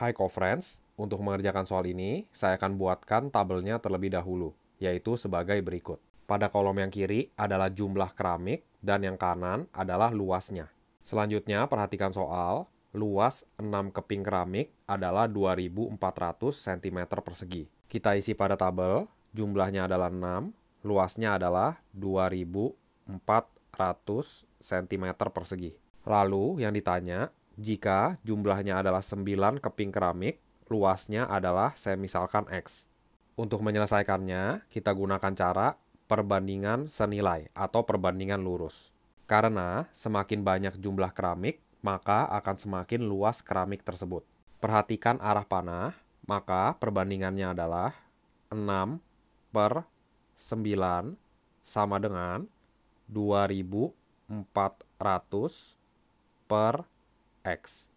Hi Friends, untuk mengerjakan soal ini, saya akan buatkan tabelnya terlebih dahulu, yaitu sebagai berikut. Pada kolom yang kiri adalah jumlah keramik, dan yang kanan adalah luasnya. Selanjutnya, perhatikan soal. Luas 6 keping keramik adalah 2400 cm persegi. Kita isi pada tabel, jumlahnya adalah 6, luasnya adalah 2400 cm persegi. Lalu yang ditanya jika jumlahnya adalah 9 keping keramik, luasnya adalah saya misalkan X. Untuk menyelesaikannya, kita gunakan cara perbandingan senilai atau perbandingan lurus. Karena semakin banyak jumlah keramik, maka akan semakin luas keramik tersebut. Perhatikan arah panah, maka perbandingannya adalah 6 per 9 sama dengan 2400 per X.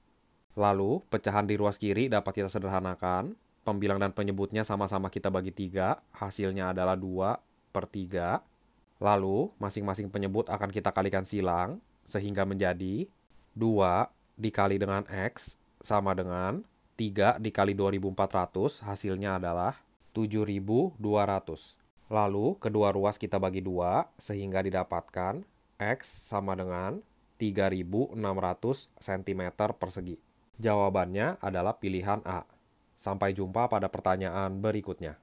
Lalu, pecahan di ruas kiri dapat kita sederhanakan. Pembilang dan penyebutnya sama-sama kita bagi 3, hasilnya adalah 2 per 3. Lalu, masing-masing penyebut akan kita kalikan silang, sehingga menjadi 2 dikali dengan X sama dengan 3 dikali 2400, hasilnya adalah 7200. Lalu, kedua ruas kita bagi 2, sehingga didapatkan X sama dengan 3.600 cm persegi? Jawabannya adalah pilihan A. Sampai jumpa pada pertanyaan berikutnya.